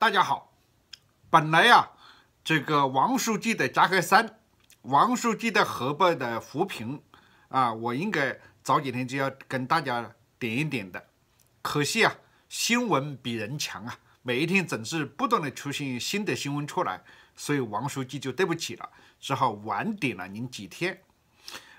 大家好，本来呀，这个王书记的夹克衫，王书记的河北的扶贫啊，我应该早几天就要跟大家点一点的，可惜啊，新闻比人强啊，每一天总是不断的出现新的新闻出来，所以王书记就对不起了，只好晚点了您几天。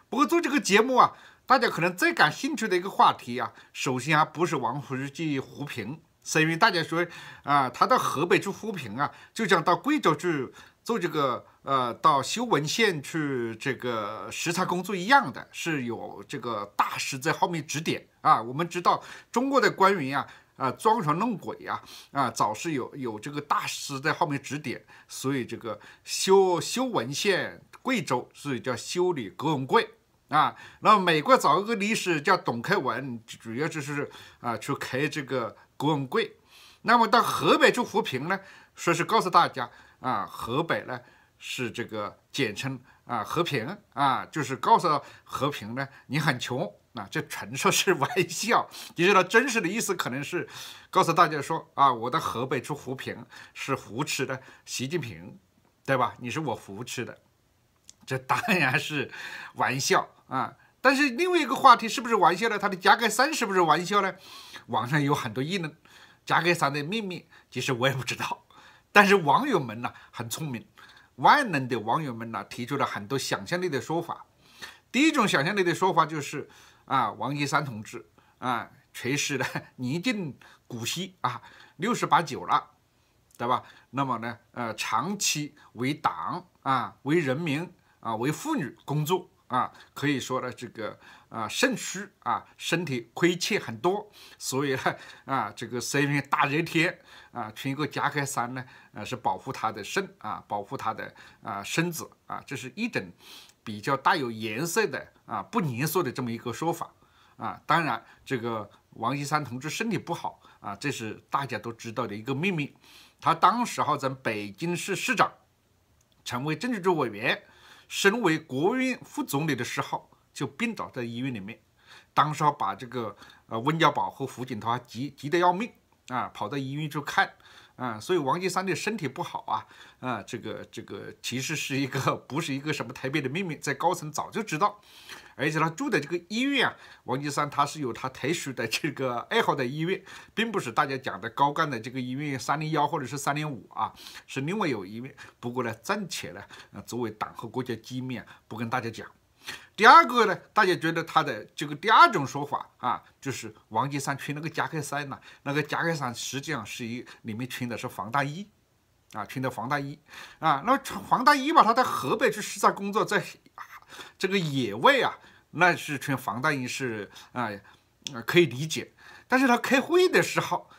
不过做这个节目啊，大家可能最感兴趣的一个话题啊，首先啊不是王书记扶贫。所以大家说，啊，他到河北去扶贫啊，就讲到贵州去做这个，呃，到修文县去这个视察工作一样的，是有这个大师在后面指点啊。我们知道中国的官员啊，啊，装神弄鬼呀，啊，早是有有这个大师在后面指点，所以这个修修文县贵州是叫修理葛文贵啊。那么美国早一个历史叫董开文，主要就是啊去开这个。郭文贵，那么到河北去扶贫呢？说是告诉大家啊，河北呢是这个简称啊，和平啊，就是告诉和平呢，你很穷啊，这纯说是玩笑。你知他真实的意思可能是告诉大家说啊，我到河北去扶贫是扶持的习近平，对吧？你是我扶持的，这当然是玩笑啊。但是另外一个话题是不是玩笑呢？他的加盖三是不是玩笑呢？网上有很多议论，加盖三的秘密，其实我也不知道。但是网友们呢很聪明，万能的网友们呢提出了很多想象力的说法。第一种想象力的说法就是啊，王一山同志啊，确实呢，年近古稀啊，六十八九了，对吧？那么呢，呃，长期为党啊、为人民啊、为妇女工作。啊，可以说呢，这个啊肾虚啊，身体亏欠很多，所以呢啊，这个在大热天啊，穿一个夹克衫呢，啊是保护他的肾啊，保护他的啊身子啊，这是一种比较带有颜色的啊不严肃的这么一个说法啊。当然，这个王一山同志身体不好啊，这是大家都知道的一个秘密。他当时号称北京市市长，成为政治局委员。身为国务院副总理的时候，就病倒在医院里面。当时把这个呃温家宝和胡锦涛急急得要命啊，跑到医院去看啊。所以王岐山的身体不好啊啊，这个这个其实是一个不是一个什么特别的秘密，在高层早就知道。而且他住的这个医院啊，王岐山他是有他特殊的这个爱好。的医院并不是大家讲的高干的这个医院三零幺或者是三零五啊，是另外有一院。不过呢，暂且呢，作为党和国家机密，啊，不跟大家讲。第二个呢，大家觉得他的这个第二种说法啊，就是王岐山穿那个夹克衫呢，那个夹克衫实际上是一里面穿的是防弹衣，啊，穿的防弹衣，啊，那防弹衣嘛，他在河北去视察工作，在这个野外啊。那是穿防弹衣是啊，可以理解。但是他开会的时候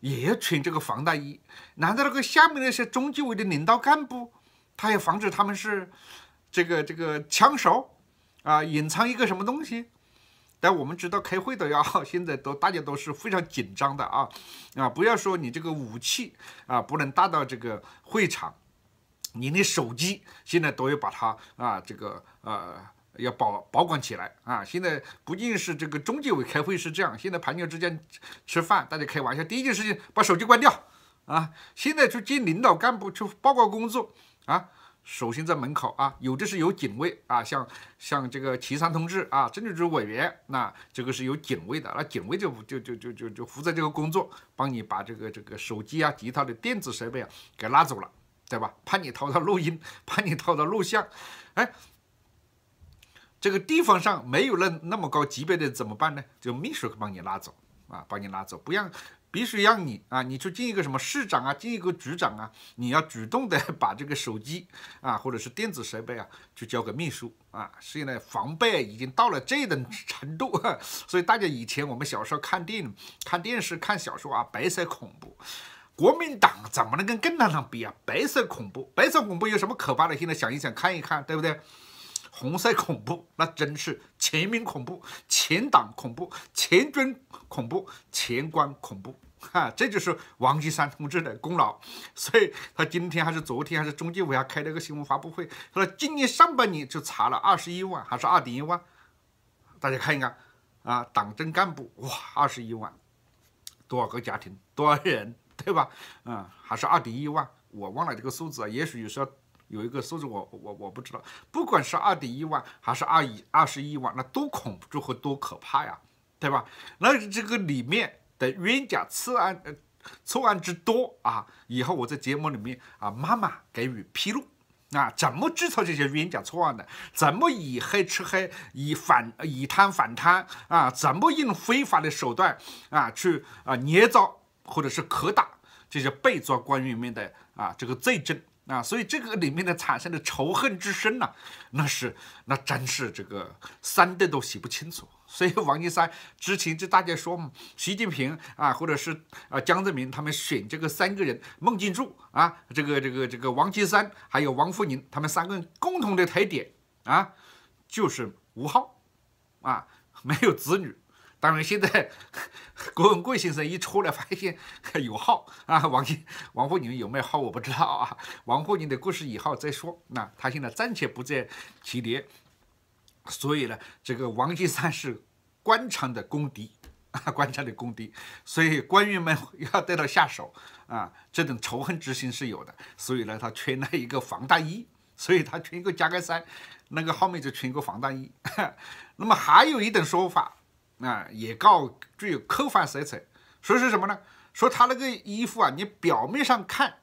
也要穿这个防弹衣，难道那个下面那些中纪委的领导干部，他要防止他们是这个这个枪手啊，隐藏一个什么东西？但我们知道开会都要，现在都大家都是非常紧张的啊啊！不要说你这个武器啊，不能带到这个会场，你的手机现在都要把它啊，这个呃。要保保管起来啊！现在不仅是这个中纪委开会是这样，现在朋友之间吃饭，大家开玩笑。第一件事情，把手机关掉啊！现在去见领导干部去报告工作啊，首先在门口啊，有的是有警卫啊，像像这个齐三同志啊，政治局委员，那这个是有警卫的，那警卫就就就就就就负责这个工作，帮你把这个这个手机啊、其他的电子设备啊给拉走了，对吧？怕你偷到录音，怕你偷到录像，哎。这个地方上没有了那么高级别的怎么办呢？就秘书帮你拉走啊，帮你拉走，不让，必须让你啊，你去进一个什么市长啊，进一个局长啊，你要主动的 把这个手机啊，或者是电子设备啊，就交给秘书啊。所以呢，防备已经到了这等程度，所以大家以前我们小时候看电影、看电视、看小说啊，白色恐怖，国民党怎么能跟共产党比啊？白色恐怖，白色恐怖有什么可怕的？现在想一想，看一看，对不对？红色恐怖，那真是全民恐怖、全党恐怖、全军恐怖、全官恐怖啊！这就是王岐山同志的功劳，所以他今天还是昨天，还是中纪委还开了个新闻发布会，他说今年上半年就查了二十一万，还是二点一万？大家看一看啊，党政干部哇，二十一万，多少个家庭，多少人，对吧？嗯，还是二点一万，我忘了这个数字啊，也许有时候。有一个数字，我我我不知道，不管是二点一万还是二亿、二十一万，那多恐怖和多可怕呀，对吧？那这个里面的冤假错案，呃错案之多啊！以后我在节目里面啊，慢慢给予披露。啊，怎么制造这些冤假错案的？怎么以黑吃黑，以反以贪反贪啊？怎么用非法的手段啊，去啊捏造或者是可打这些被抓官员们的啊这个罪证？啊，所以这个里面呢产生的仇恨之深呐，那是那真是这个三顿都洗不清楚。所以王岐山之前就大家说习近平啊，或者是啊江泽民他们选这个三个人孟建柱啊，这个这个这个王岐山还有王沪宁他们三个人共同的特点啊，就是无后，啊没有子女。当然，现在郭 文贵先生一出来，发现有号啊。王王沪宁有没有号，我不知道啊。王沪宁的故事以后再说。那他现在暂且不在其列。所以呢，这个王金山是官场的公敌啊，官场的公敌，所以官员们 要对他下手啊，这种仇恨之心是有的。所以呢，他穿了一个防弹衣，所以他穿一个夹克衫，那个后面就穿一个防弹衣。那么还有一种说法。啊，也告具有科幻色彩，所以是什么呢？说他那个衣服啊，你表面上看，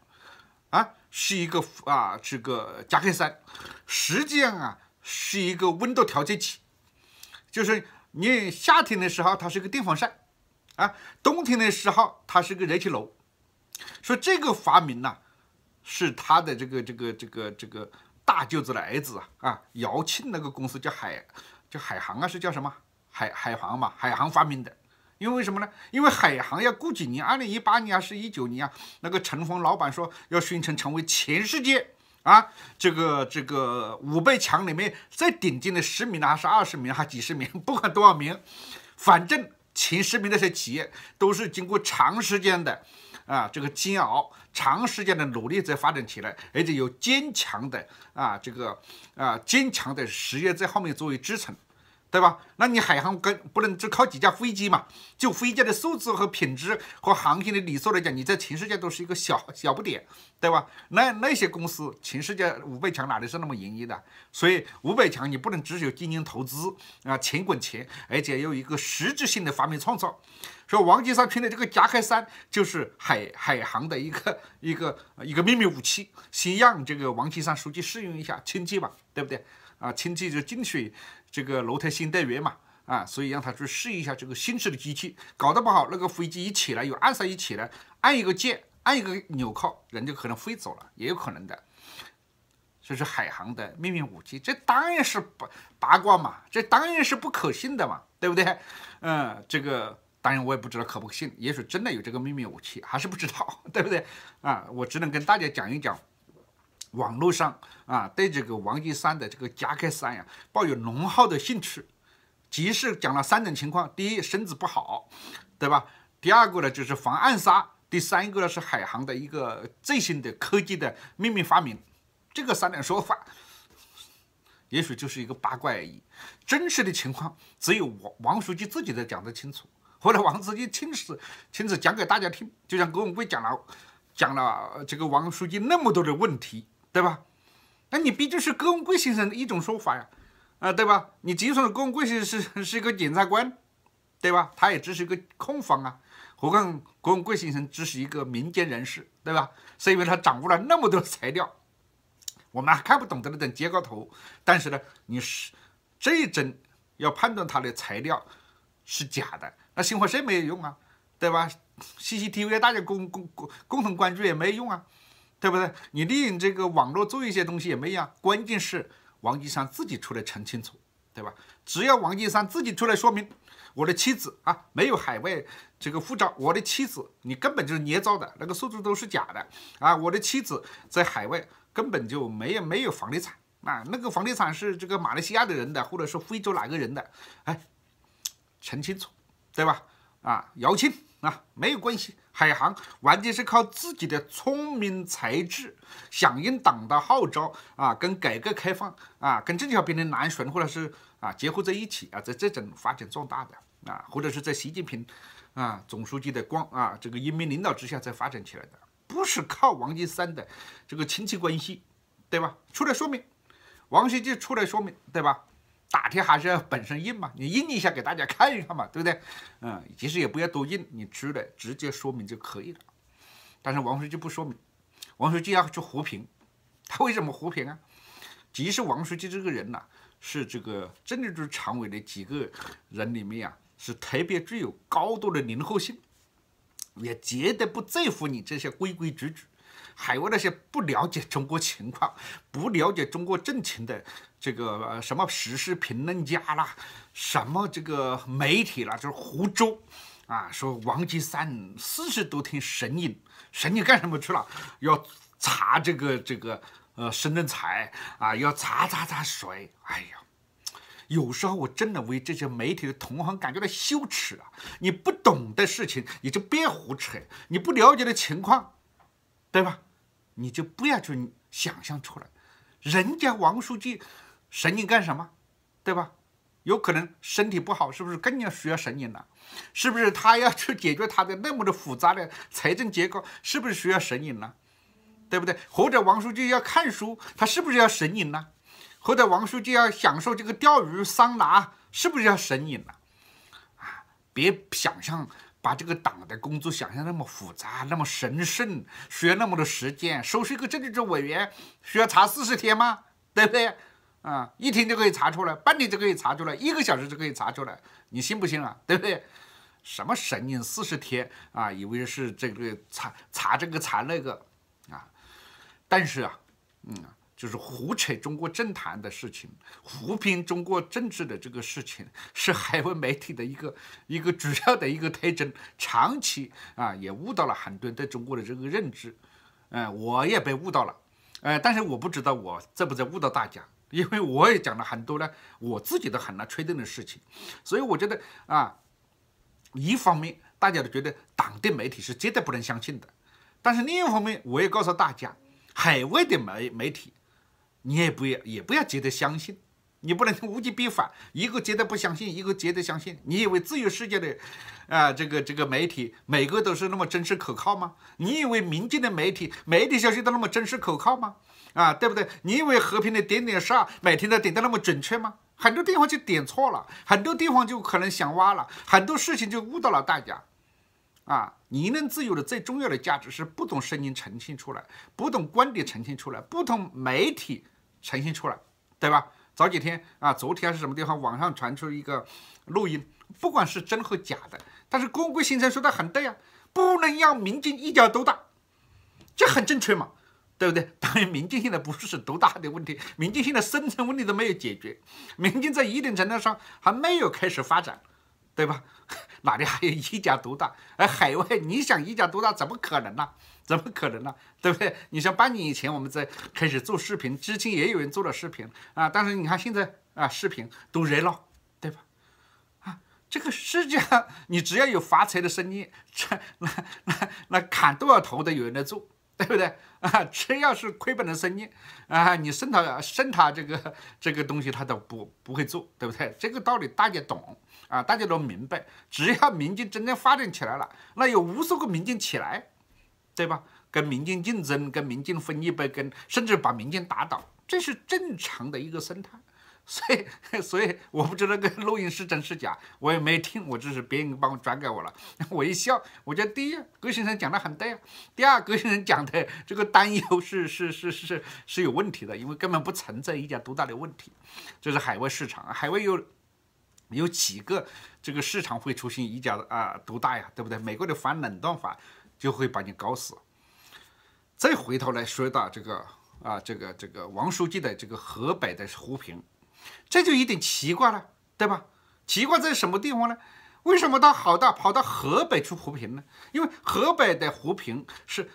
啊，是一个啊这个夹克衫，实际上啊是一个温度调节器，就是你夏天的时候它是个电风扇，啊，冬天的时候它是个热气炉。说这个发明呢，是他的这个这个这个这个大舅子的儿子啊，姚庆那个公司叫海叫海航啊，是叫什么？海海航嘛，海航发明的，因为为什么呢？因为海航要过几年，二零一八年还是一九年啊，那个陈峰老板说要宣称成为全世界啊，这个这个五倍强里面最顶尖的十名呢，还是二十名，还几十名，不管多少名，反正前十名那些企业都是经过长时间的啊这个煎熬，长时间的努力才发展起来，而且有坚强的啊这个啊坚强的实业在后面作为支撑。对吧？那你海航跟不能只靠几架飞机嘛？就飞机的素质和品质和航行的里程来讲，你在全世界都是一个小小不点，对吧？那那些公司全世界五百强哪里是那么容易的？所以五百强你不能只有经营投资啊，钱滚钱，而且要一个实质性的发明创造。所以王岐山穿的这个夹克衫就是海海航的一个一个一个秘密武器，先让这个王岐山书记试用一下，亲戚吧，对不对？啊，亲戚就进水这个楼台先得月嘛，啊，所以让他去试一下这个新式的机器，搞得不好，那个飞机一起来，有暗杀一起来，按一个键，按一个纽扣，人就可能飞走了，也有可能的，这是海航的秘密武器，这当然是八八卦嘛，这当然是不可信的嘛，对不对？嗯，这个当然我也不知道可不可信，也许真的有这个秘密武器，还是不知道，对不对？啊，我只能跟大家讲一讲。网络上啊，对这个王岐山的这个夹克衫呀，抱有浓厚的兴趣。即使讲了三种情况：第一，身子不好，对吧？第二个呢，就是防暗杀；第三个呢，是海航的一个最新的科技的秘密发明。这个三点说法，也许就是一个八卦而已。真实的情况，只有王王书记自己才讲得清楚。后来王书记亲自亲自讲给大家听，就像郭文贵讲了讲了这个王书记那么多的问题。对吧？那你毕竟是郭文贵先生的一种说法呀，啊，对吧？你即使郭文贵先生是是一个检察官，对吧？他也只是一个控方啊，何况郭文贵先生只是一个民间人士，对吧？是因为他掌握了那么多材料，我们还看不懂的那种结构图，但是呢，你是这一针要判断他的材料是假的，那新华社没有用啊，对吧？CCTV 大家共共共共同关注也没用啊。对不对？你利用这个网络做一些东西也没用，关键是王金山自己出来澄清楚，对吧？只要王金山自己出来说明，我的妻子啊没有海外这个护照，我的妻子你根本就是捏造的，那个数字都是假的啊！我的妻子在海外根本就没有没有房地产啊，那个房地产是这个马来西亚的人的，或者是非洲哪个人的？哎，澄清楚，对吧？啊，姚庆。啊，没有关系，海航完全是靠自己的聪明才智，响应党的号召啊，跟改革开放啊，跟邓小平的南巡或者是啊结合在一起啊，在这种发展壮大的啊，或者是在习近平啊总书记的光啊这个英明领导之下才发展起来的，不是靠王金山的这个亲戚关系，对吧？出来说明，王书记出来说明，对吧？打铁还是要本身硬嘛，你硬一下给大家看一看嘛，对不对？嗯，其实也不要多硬，你出来直接说明就可以了。但是王书记不说明，王书记要去和平，他为什么和平啊？即使王书记这个人呐，是这个政治局常委的几个人里面啊，是特别具有高度的灵活性，也绝对不在乎你这些规规矩矩。海外那些不了解中国情况、不了解中国政情的这个什么时事评论家啦，什么这个媒体啦，就是胡诌啊，说王岐山四十多天神隐，神隐干什么去了？要查这个这个呃深圳财啊，要查查查谁？哎呀，有时候我真的为这些媒体的同行感觉到羞耻啊！你不懂的事情你就别胡扯，你不了解的情况。对吧？你就不要去想象出来，人家王书记神隐干什么？对吧？有可能身体不好，是不是更要需要神隐了？是不是他要去解决他的那么多复杂的财政结构，是不是需要神隐了？对不对？或者王书记要看书，他是不是要神隐了？或者王书记要享受这个钓鱼桑拿，是不是要神隐了？啊！别想象。把这个党的工作想象那么复杂，那么神圣，需要那么多时间？收拾一个政治委员需要查四十天吗？对不对？啊，一天就可以查出来，半天就可以查出来，一个小时就可以查出来，你信不信啊？对不对？什么神经四十天啊？以为是这个查查这个查那个啊？但是啊，嗯。就是胡扯中国政坛的事情，胡编中国政治的这个事情，是海外媒体的一个一个主要的一个特征。长期啊，也误导了很多人对中国的这个认知。嗯，我也被误导了。呃，但是我不知道我在不在误导大家，因为我也讲了很多呢，我自己都很难确定的事情。所以我觉得啊，一方面大家都觉得党的媒体是绝对不能相信的，但是另一方面，我也告诉大家，海外的媒媒体。你也不要，也不要觉得相信，你不能无极必反，一个觉得不相信，一个觉得相信。你以为自由世界的，啊，这个这个媒体每个都是那么真实可靠吗？你以为民间的媒体，每一消息都那么真实可靠吗？啊，对不对？你以为和平的点点杀每天都点的那么准确吗？很多地方就点错了，很多地方就可能想挖了，很多事情就误导了大家。啊，言论自由的最重要的价值是不懂声音呈现出来，不懂观点呈现出来，不同媒体。呈现出来，对吧？早几天啊，昨天还是什么地方，网上传出一个录音，不管是真和假的，但是郭桂兴成说的很对啊，不能让民进一家独大，这很正确嘛，对不对？当然，民进现在不是是独大的问题，民进现在生存问题都没有解决，民进在一定程度上还没有开始发展，对吧？哪里还有一家独大？而海外，你想一家独大，怎么可能呢？怎么可能呢？对不对？你像半年以前，我们在开始做视频，之前也有人做了视频啊。但是你看现在啊，视频都热了，对吧？啊，这个世界上你只要有发财的生意，这那那那砍多少头都有人来做，对不对？啊，只要是亏本的生意啊，你剩他剩他这个这个东西他都不不会做，对不对？这个道理大家懂啊？大家都明白，只要民间真正发展起来了，那有无数个民间起来。对吧？跟民进竞争，跟民进分一杯羹，甚至把民进打倒，这是正常的一个生态。所以，所以我不知道这个录音是真是假，我也没听，我只是别人帮我转给我了。我一笑，我觉得第一，葛先生讲的很对啊；第二，葛先生讲的这个担忧是是是是是有问题的，因为根本不存在一家独大的问题。这是海外市场，海外有有几个这个市场会出现一家啊独大呀？对不对？美国的反垄断法。就会把你搞死。再回头来说到这个啊，这个这个王书记的这个河北的扶贫，这就有点奇怪了，对吧？奇怪在什么地方呢？为什么他好大跑到河北去扶贫呢？因为河北的扶贫是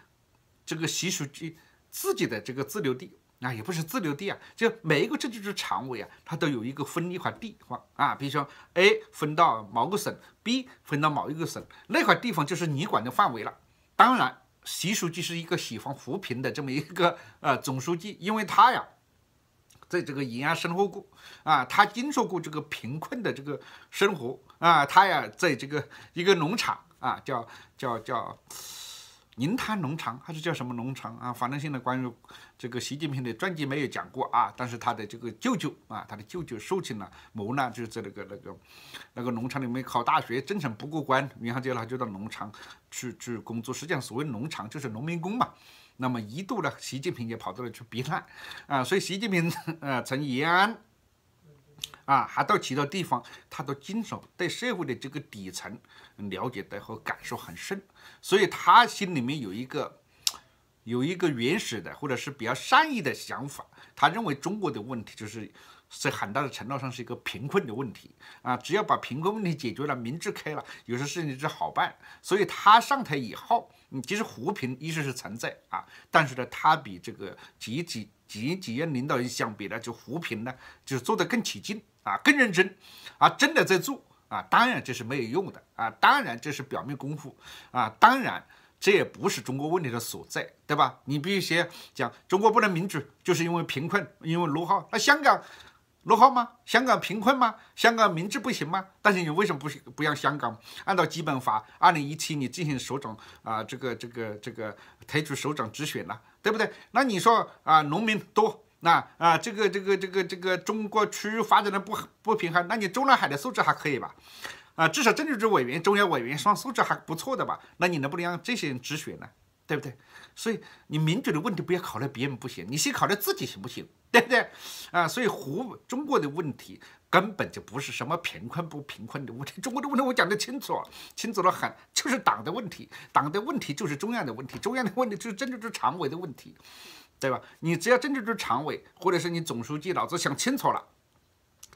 这个习书记自己的这个自留地，啊，也不是自留地啊，就每一个这治是常委啊，他都有一个分一块地方啊，比如说 A 分到某个省，B 分到某一个省，那块地方就是你管的范围了。当然，习书记是一个喜欢扶贫的这么一个 呃总书记，因为他呀，在这个延安生活过啊，他经受过这个贫困的这个生活啊，他呀在这个一个农场啊，叫叫叫。银滩农场还是叫什么农场啊？反正现在关于这个习近平的传记没有讲过啊。但是他的这个舅舅啊，他的舅舅受尽了磨难，就是在那个那个那个农场里面考大学，政常不过关。接是他就到农场去去工作。实际上，所谓农场就是农民工嘛。那么一度呢，习近平也跑到了去避难啊。所以习近平呃，从延安。啊，还到其他地方，他都经常对社会的这个底层了解的和感受很深，所以他心里面有一个有一个原始的或者是比较善意的想法，他认为中国的问题就是在很大的程度上是一个贫困的问题啊，只要把贫困问题解决了，民智开了，有些事情就好办。所以他上台以后，嗯，其实扶贫一直是存在啊，但是呢，他比这个几几几几任领导人相比呢，就扶贫呢就做得更起劲。啊，更认真，啊，真的在做啊，当然这是没有用的啊，当然这是表面功夫啊，当然这也不是中国问题的所在，对吧？你必须先讲中国不能民主，就是因为贫困，因为落后。那香港落后吗？香港贫困吗？香港民主不行吗？但是你为什么不不让香港按照基本法二零一七你进行首长啊这个这个这个推出首长直选呢？对不对？那你说啊，农民多。那啊，这个这个这个这个中国区域发展的不不平衡，那你中南海的素质还可以吧？啊，至少政治局委员、中央委员上素质还不错的吧？那你能不能让这些人止血呢？对不对？所以你民主的问题不要考虑别人不行，你先考虑自己行不行？对不对？啊，所以胡中国的问题根本就不是什么贫困不贫困的问题，中国的问题我讲得清楚，清楚得很，就是党的问题，党的问题就是中央的问题，中央的问题就是政治局常委的问题。对吧？你只要政治局常委，或者是你总书记脑子想清楚了。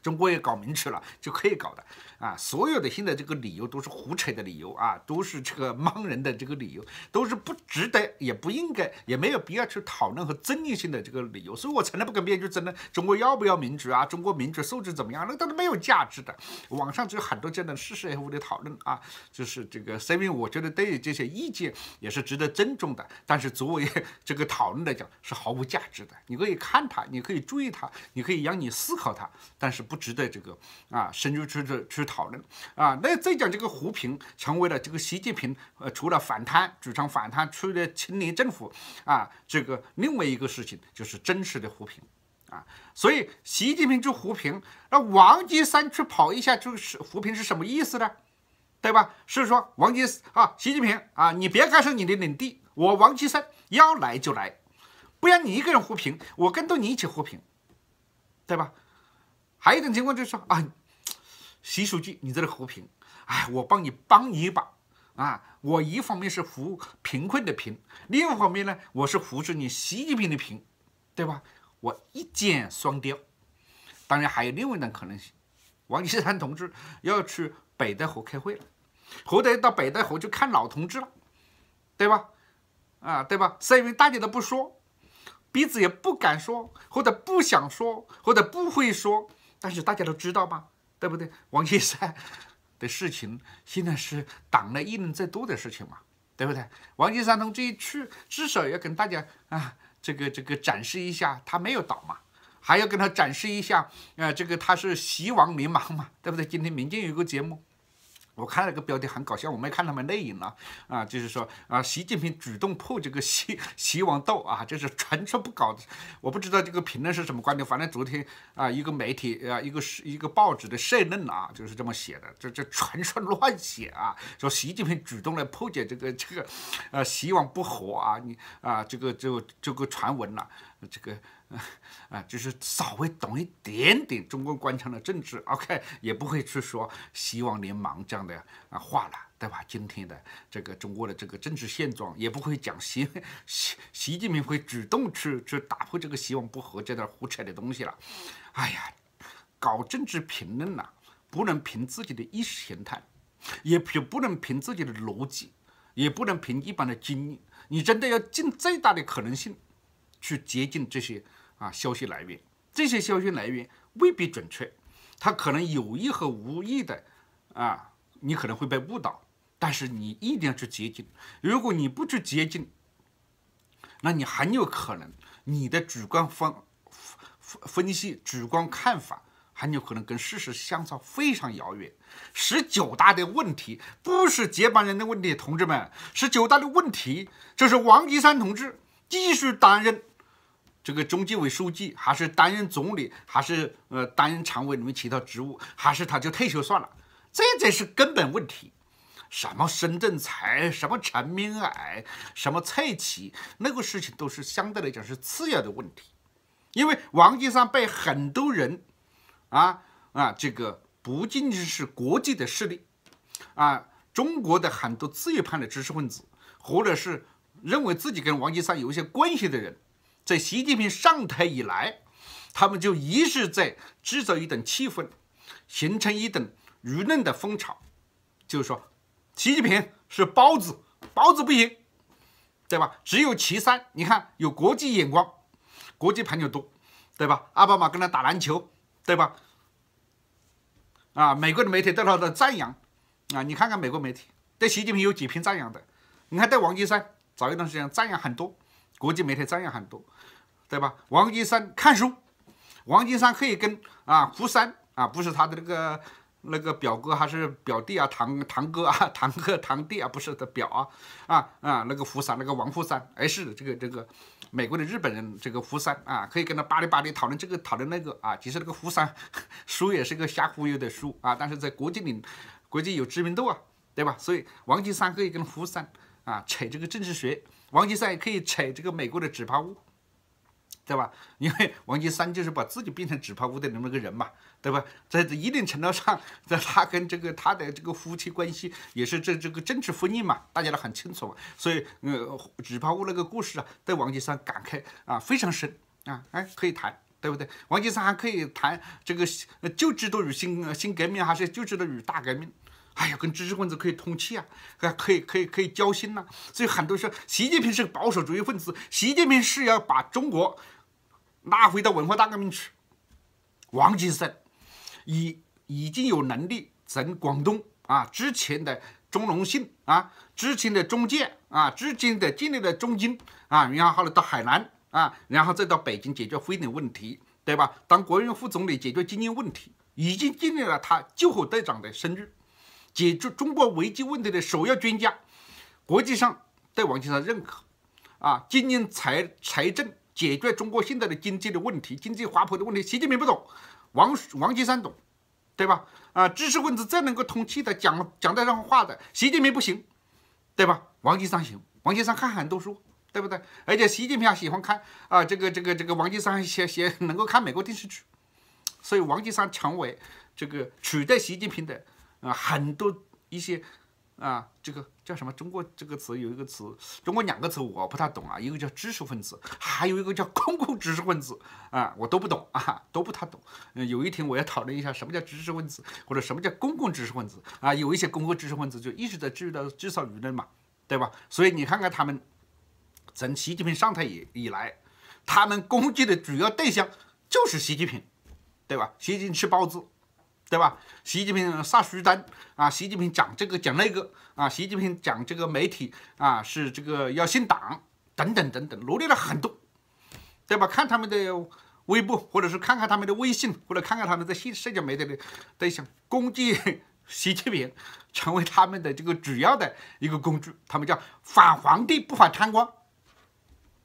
中国也搞民主了，就可以搞的啊！所有的现在这个理由都是胡扯的理由啊，都是这个蒙人的这个理由，都是不值得，也不应该，也没有必要去讨论和争议性的这个理由。所以我从来不跟别人去争论中国要不要民主啊，中国民主素质怎么样，那都是没有价值的。网上就有很多这的事事而非的讨论啊，就是这个。虽然我觉得对于这些意见也是值得尊重的，但是作为这个讨论来讲是毫无价值的。你可以看它，你可以注意它，你可以让你思考它，但是。不值得这个啊深入去去去讨论啊。那再讲这个扶贫成为了这个习近平呃除了反贪主张反贪出的清廉政府啊，这个另外一个事情就是真实的扶贫啊。所以习近平去扶贫，那王岐山去跑一下就是扶贫是什么意思呢？对吧？是说王岐啊，习近平啊，你别干涉你的领地，我王岐山要来就来，不要你一个人扶贫，我跟着你一起扶贫，对吧？还有一种情况就是说啊，习书记，你在这扶贫，哎，我帮你帮你一把啊。我一方面是扶贫困的贫，另一方面呢，我是扶助你习近平的贫，对吧？我一箭双雕。当然还有另外一种可能性，王岐山同志要去北戴河开会了，或者到北戴河就看老同志了，对吧？啊，对吧？是因为大家都不说，彼此也不敢说，或者不想说，或者不会说。但是大家都知道嘛，对不对？王岐山 的事情现在是党内议论最多的事情嘛，对不对？王岐山同志一去，至少要跟大家啊，这个这个展示一下他没有倒嘛，还要跟他展示一下，呃，这个他是希望迷茫嘛，对不对？今天民间有一个节目。我看了个标题很搞笑，我没看他们内影了啊，就是说啊，习近平主动破这个希希王斗啊，这是传说不搞，我不知道这个评论是什么观点，反正昨天啊，一个媒体啊，一个是一个报纸的社论啊，就是这么写的，这这传说乱写啊，说习近平主动来破解这个这个呃希王不和啊，你啊这个这这个传闻了，这个啊就是稍微懂一点点中国官场的政治，OK，也不会去说希望联忙这样。的啊，话了，对吧？今天的这个中国的这个政治现状，也不会讲习习习近平会主动去去打破这个“希望不和”这段胡扯的东西了。哎呀，搞政治评论呐，不能凭自己的意识形态，也不不能凭自己的逻辑，也不能凭一般的经验，你真的要尽最大的可能性去接近这些啊消息来源。这些消息来源未必准确，他可能有意和无意的啊。你可能会被误导，但是你一定要去接近。如果你不去接近，那你很有可能你的主观分分分析、主观看法，很有可能跟事实相差非常遥远。十九大的问题不是接班人的问题，同志们，十九大的问题就是王岐山同志继续担任这个中纪委书记，还是担任总理，还是呃担任常委里面其他职务，还是他就退休算了？这才是根本问题，什么深圳才，什么陈明尔，什么蔡奇，那个事情都是相对来讲是次要的问题，因为王岐山被很多人，啊啊，这个不仅仅是国际的势力，啊，中国的很多自由派的知识分子，或者是认为自己跟王岐山有一些关系的人，在习近平上台以来，他们就一直在制造一种气氛，形成一种。舆论的风潮，就是说，习近平是包子，包子不行，对吧？只有其三，你看有国际眼光，国际朋友多，对吧？奥巴马跟他打篮球，对吧？啊，美国的媒体对他的赞扬，啊，你看看美国媒体对习近平有几篇赞扬的？你看对王金山早一段时间赞扬很多，国际媒体赞扬很多，对吧？王金山看书，王金山可以跟啊胡三啊，不是他的那个。那个表哥还是表弟啊，堂堂哥啊，堂哥堂弟啊，不是的表啊，啊啊，那个福山，那个王福山，而是这个这个美国的日本人这个福山啊，可以跟他巴里巴里讨论这个讨论那个啊，其实那个福山书也是个瞎忽悠的书啊，但是在国际领国际有知名度啊，对吧？所以王岐山可以跟福山啊扯这个政治学，王岐山也可以扯这个美国的纸牌屋。对吧？因为王金山就是把自己变成纸牌屋的那么个人嘛，对吧？在一定程度上，在他跟这个他的这个夫妻关系也是这这个政治婚姻嘛，大家都很清楚嘛。所以，呃，纸牌屋那个故事啊，对王金山感慨啊非常深啊，哎，可以谈，对不对？王金山还可以谈这个旧制度与新新革命，还是旧制度与大革命？哎呀，跟知识分子可以通气啊，还可以可以可以交心呐。所以很多人说，习近平是个保守主义分子。习近平是要把中国拉回到文化大革命去。王金生已已经有能力整广东啊，之前的中农信啊，之前的中建啊，之前的建立了中金啊，然后后来到海南啊，然后再到北京解决非典问题，对吧？当国务院副总理解决经济问题，已经建立了他救火队长的声誉。解决中国危机问题的首要专家，国际上对王金山认可，啊，经营财财政解决中国现在的经济的问题，经济滑坡的问题，习近平不懂，王王金山懂，对吧？啊，知识分子最能够通气的，讲讲得上话的，习近平不行，对吧？王金山行，王金山看很多书，对不对？而且习近平还喜欢看啊这个这个这个，王金山写写能够看美国电视剧，所以王金山成为这个取代习近平的。啊，很多一些，啊，这个叫什么？中国这个词有一个词，中国两个词我不太懂啊，一个叫知识分子，还有一个叫公共知识分子啊，我都不懂啊，都不太懂。有一天我要讨论一下什么叫知识分子，或者什么叫公共知识分子啊。有一些公共知识分子就一直在制造制造舆论嘛，对吧？所以你看看他们，从习近平上台以以来，他们攻击的主要对象就是习近平，对吧？习近平吃包子。对吧？习近平杀书单啊！习近平讲这个讲那个啊！习近平讲这个媒体啊，是这个要信党等等等等，罗列了很多，对吧？看他们的微博，或者是看看他们的微信，或者看看他们在社社交媒体的这些攻击 习近平，成为他们的这个主要的一个工具。他们叫反皇帝不反贪官，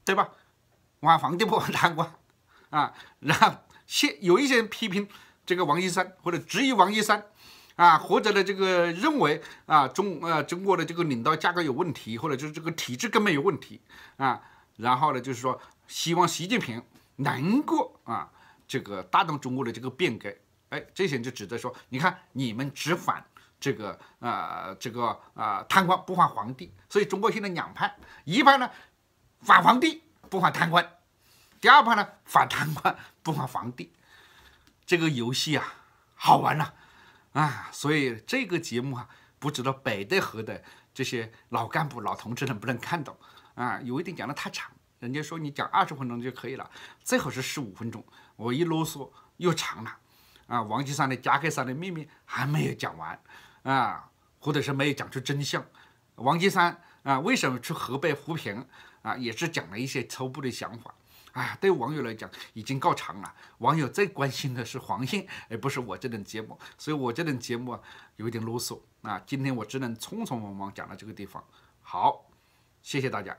对吧？反皇帝不反贪官啊！然后现有一些批评。这个王一山或者质疑王一山，啊，或者呢这个认为啊中呃中国的这个领导架构有问题，或者就是这个体制根本有问题啊，然后呢就是说希望习近平能够啊这个大动中国的这个变革，哎，这些就指的说，你看你们只反这个呃这个啊贪官不反皇帝，所以中国现在两派，一派呢反皇帝不反贪官，第二派呢反贪官不反皇帝。这个游戏啊，好玩呐，啊，所以这个节目啊，不知道北戴河的这些老干部、老同志能不能看懂啊？有一点讲的太长，人家说你讲二十分钟就可以了，最好是十五分钟。我一啰嗦又长了，啊，王金山的夹克衫的秘密还没有讲完啊，或者是没有讲出真相。王金山啊，为什么去河北扶贫啊？也是讲了一些初步的想法。啊，对网友来讲已经够长了。网友最关心的是黄线，而不是我这档节目，所以我这档节目啊，有点啰嗦啊。今天我只能匆匆忙忙讲到这个地方。好，谢谢大家。